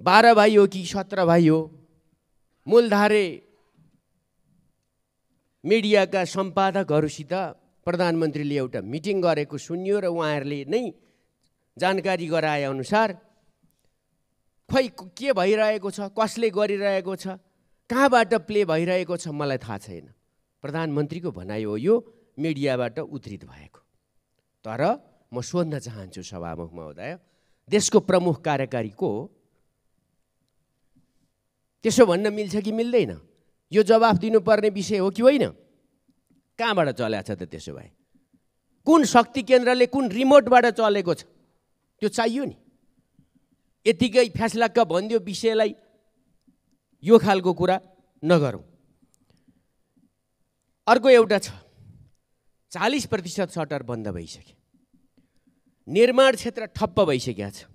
बाह्र भाइ हो कि सत्र भाइ हो मूलधारे मिडियाका सम्पादकहरूसित प्रधानमन्त्रीले एउटा मिटिङ गरेको सुन्यो र उहाँहरूले नै जानकारी गराए अनुसार खै के भइरहेको छ कसले गरिरहेको छ कहाँबाट प्ले भइरहेको छ मलाई थाहा छैन प्रधानमन्त्रीको भनाइ हो यो मिडियाबाट उद्धित भएको तर म सोध्न चाहन्छु सभामुख महोदय देशको प्रमुख कार्यकारी को हो त्यसो भन्न मिल्छ कि मिल्दैन यो जवाफ दिनुपर्ने विषय हो कि होइन कहाँबाट चलाएको छ त त्यसो भए कुन शक्ति केन्द्रले कुन रिमोटबाट चलेको छ त्यो चाहियो नि यतिकै फ्यासलाक्क भनिदियो विषयलाई यो खालको कुरा नगरौँ अर्को एउटा छ चालिस प्रतिशत सटर बन्द भइसक्यो निर्माण क्षेत्र ठप्प भइसकेको छ